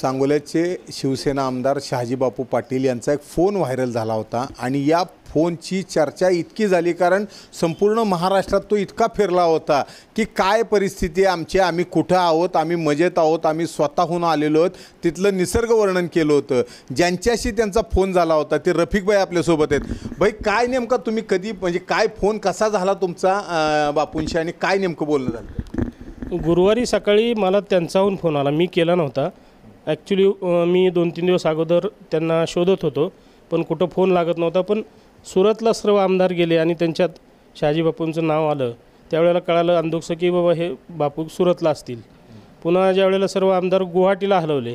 सांगोल्याचे शिवसेना आमदार शहाजीबापू पाटील यांचा एक फोन व्हायरल झाला होता आणि या फोनची चर्चा इतकी झाली कारण संपूर्ण महाराष्ट्रात तो इतका फिरला होता की काय परिस्थिती आहे आमची आम्ही कुठं आहोत आम्ही मजेत आहोत आम्ही स्वतःहून आलेलो आहोत तिथलं निसर्ग वर्णन केलं होतं ज्यांच्याशी त्यांचा फोन झाला होता ते रफिकबाई आपल्यासोबत आहेत भाई काय नेमका तुम्ही कधी म्हणजे काय फोन कसा झाला तुमचा बापूंशी आणि काय नेमकं बोलणं झालं गुरुवारी सकाळी मला त्यांचाहून फोन आला मी केला नव्हता ॲक्च्युली मी दोन तीन दिवस अगोदर त्यांना शोधत होतो पण कुठं फोन लागत नव्हता पण सुरतला सर्व आमदार गेले आणि त्यांच्यात शहाजी बापूंचं नाव आलं त्यावेळेला कळालं अंदुकसं की बाबा हे बापू सुरतला असतील पुन्हा ज्या वेळेला सर्व आमदार गुवाहाटीला हलवले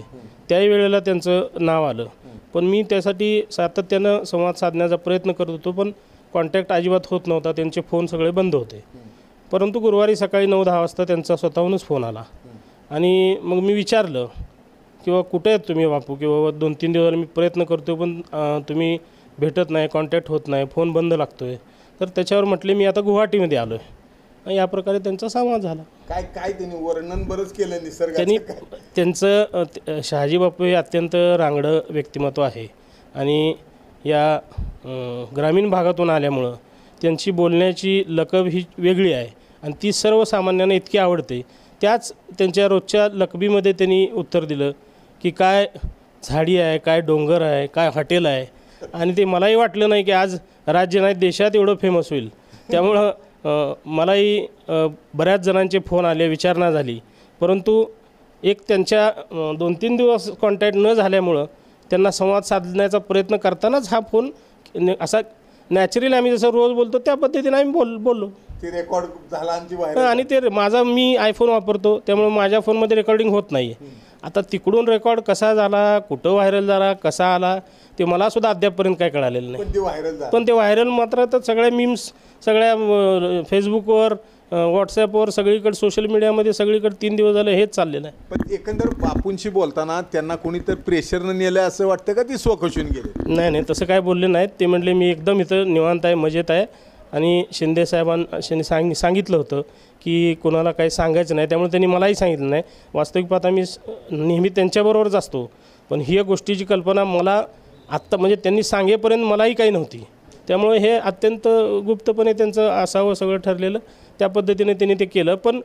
त्याही वेळेला त्यांचं नाव आलं पण मी त्यासाठी सातत्यानं संवाद साधण्याचा प्रयत्न करत होतो पण कॉन्टॅक्ट अजिबात होत नव्हता त्यांचे फोन सगळे बंद होते परंतु गुरुवारी सकाळी नऊ दहा वाजता त्यांचा स्वतःहूनच फोन आला आणि मग मी विचारलं किंवा कुठे आहेत तुम्ही बापू की बाबा दोन तीन दिवस मी प्रयत्न करतो पण तुम्ही भेटत नाही कॉन्टॅक्ट होत नाही फोन बंद लागतो आहे तर त्याच्यावर म्हटले मी आता गुवाहाटीमध्ये आलो आहे या प्रकारे त्यांचा संवाद झाला काय काय त्यांनी वर्णन बरंच केलं निसर्ग त्यांनी त्यांचं शहाजी बापू हे अत्यंत रांगडं व्यक्तिमत्व आहे आणि या ग्रामीण भागातून आल्यामुळं त्यांची बोलण्याची लकब ही वेगळी आहे आणि ती सर्वसामान्यांना इतकी आवडते त्याच त्यांच्या रोजच्या लकबीमध्ये त्यांनी उत्तर दिलं की काय झाडी आहे काय डोंगर आहे काय हॉटेल आहे आणि ते मलाही वाटलं नाही की आज राज्य नाही देशात एवढं फेमस होईल त्यामुळं मलाही बऱ्याच जणांचे फोन आले विचारणा झाली परंतु एक त्यांच्या दोन तीन दिवस कॉन्टॅक्ट न झाल्यामुळं त्यांना संवाद साधण्याचा प्रयत्न करतानाच हा फोन असा नॅचरली आम्ही जसं रोज बोलतो त्या पद्धतीने आम्ही बोल बोललो ती रेकॉर्ड झाला आणि ते माझा मी आयफोन वापरतो त्यामुळे माझ्या फोनमध्ये रेकॉर्डिंग होत नाही आता तिकडून रेकॉर्ड कसा झाला कुठं व्हायरल झाला कसा आला ते मला सुद्धा अद्यापपर्यंत काय कळालेलं नाही पण ते व्हायरल पण ते व्हायरल मात्र तर सगळ्या मीम्स सगळ्या फेसबुकवर व्हॉट्सअपवर सगळीकडे सोशल मीडियामध्ये सगळीकडे तीन दिवस झाले हेच चाललेलं आहे पण एकंदर बापूंशी बोलताना त्यांना कोणीतरी न नेलं असं वाटतं का ती स्वखशून गेले नाही नाही तसं काय बोलले नाहीत ते म्हटले मी एकदम इथं निवांत आहे मजेत आहे आणि शिंदे साहेबांनी सांग सांगितलं होतं की कोणाला काही सांगायचं नाही त्यामुळे त्यांनी मलाही सांगितलं नाही वास्तविक पाहता मी नेहमी त्यांच्याबरोबरच असतो पण ही गोष्टीची कल्पना मला आत्ता म्हणजे त्यांनी सांगेपर्यंत मलाही काही नव्हती त्यामुळे हे अत्यंत गुप्तपणे त्यांचं असावं सगळं ठरलेलं त्या पद्धतीने त्यांनी ते केलं पण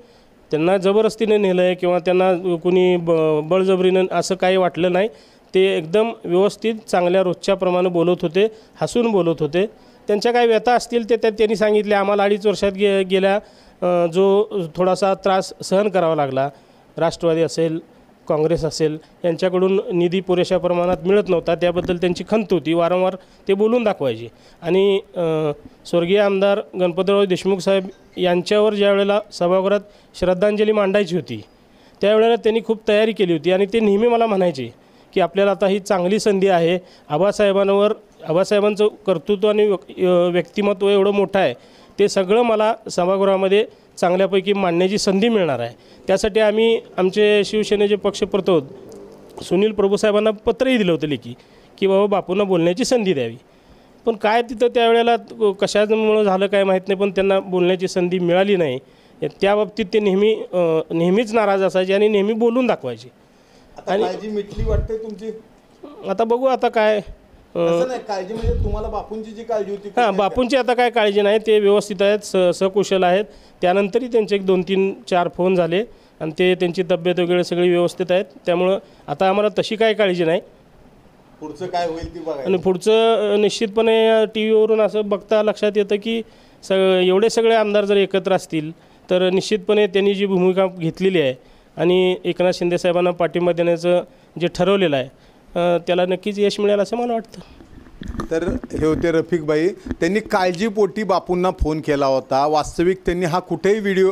त्यांना जबरदस्तीने नेलं आहे किंवा त्यांना कुणी ब बळजबरीनं असं काही वाटलं नाही ते एकदम व्यवस्थित चांगल्या रोजच्याप्रमाणे बोलत होते हसून बोलत होते त्यांच्या काही व्यथा असतील ते त्यात त्यांनी सांगितले आम्हाला अडीच वर्षात गे गेल्या जो थोडासा त्रास सहन करावा लागला राष्ट्रवादी असेल काँग्रेस असेल यांच्याकडून निधी पुरेशा प्रमाणात मिळत नव्हता त्याबद्दल त्यांची खंत होती वारंवार ते बोलून दाखवायचे आणि स्वर्गीय आमदार गणपतराव देशमुख साहेब यांच्यावर ज्या वेळेला सभागृहात श्रद्धांजली मांडायची होती त्यावेळेला त्यांनी खूप तयारी केली होती आणि ते नेहमी मला म्हणायचे की आपल्याला आता ही चांगली संधी आहे आबासाहेबांवर आबासाहेबांचं कर्तृत्व आणि व्यक्तिमत्व एवढं मोठं आहे ते सगळं मला सभागृहामध्ये चांगल्यापैकी मांडण्याची संधी मिळणार आहे त्यासाठी आम्ही आमचे शिवसेनेचे पक्षप्रतोद सुनील प्रभूसाहेबांना पत्रही दिलं होतं लेखी की बाबा बापूंना बोलण्याची संधी द्यावी पण काय तिथं त्यावेळेला कशामुळं झालं काय माहीत नाही पण त्यांना बोलण्याची संधी मिळाली नाही त्या बाबतीत ते नेहमी नेहमीच नाराज असायचे आणि नेहमी बोलून दाखवायचे आणि मिठली वाटते तुमची आता बघू आता काय काळजी म्हणजे तुम्हाला बापूंची जी काळजी होती हां बापूंची आता काय काळजी नाही ते व्यवस्थित आहेत स सकुशल आहेत त्यानंतरही त्यांचे एक दोन तीन चार फोन झाले आणि ते त्यांची तब्येत वगैरे सगळी व्यवस्थित आहेत त्यामुळं आता आम्हाला तशी काय काळजी नाही पुढचं काय होईल ती बघा आणि पुढचं निश्चितपणे टी व्हीवरून असं बघता लक्षात येतं की स एवढे सगळे आमदार जर एकत्र असतील तर निश्चितपणे त्यांनी जी भूमिका घेतलेली आहे आणि एकनाथ शिंदे साहेबांना पाठिंबा देण्याचं जे ठरवलेलं आहे त्याला नक्कीच यश मिळेल असं मला वाटतं तर हे होते रफिक बाई त्यांनी काळजीपोटी बापूंना फोन केला होता वास्तविक त्यांनी हा कुठेही व्हिडिओ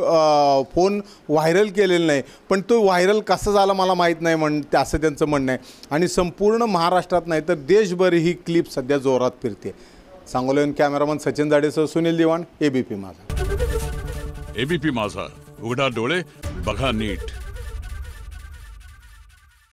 फोन व्हायरल केलेला नाही पण तो व्हायरल कसा झाला मला माहीत नाही म्हण असं त्यांचं म्हणणं आहे आणि संपूर्ण महाराष्ट्रात नाही तर देशभर ही क्लिप सध्या जोरात फिरते सांगोला कॅमेरामन सचिन जाडेसह सुनील दिवाण एबीपी माझा एबीपी माझा उघडा डोळे बघा नीट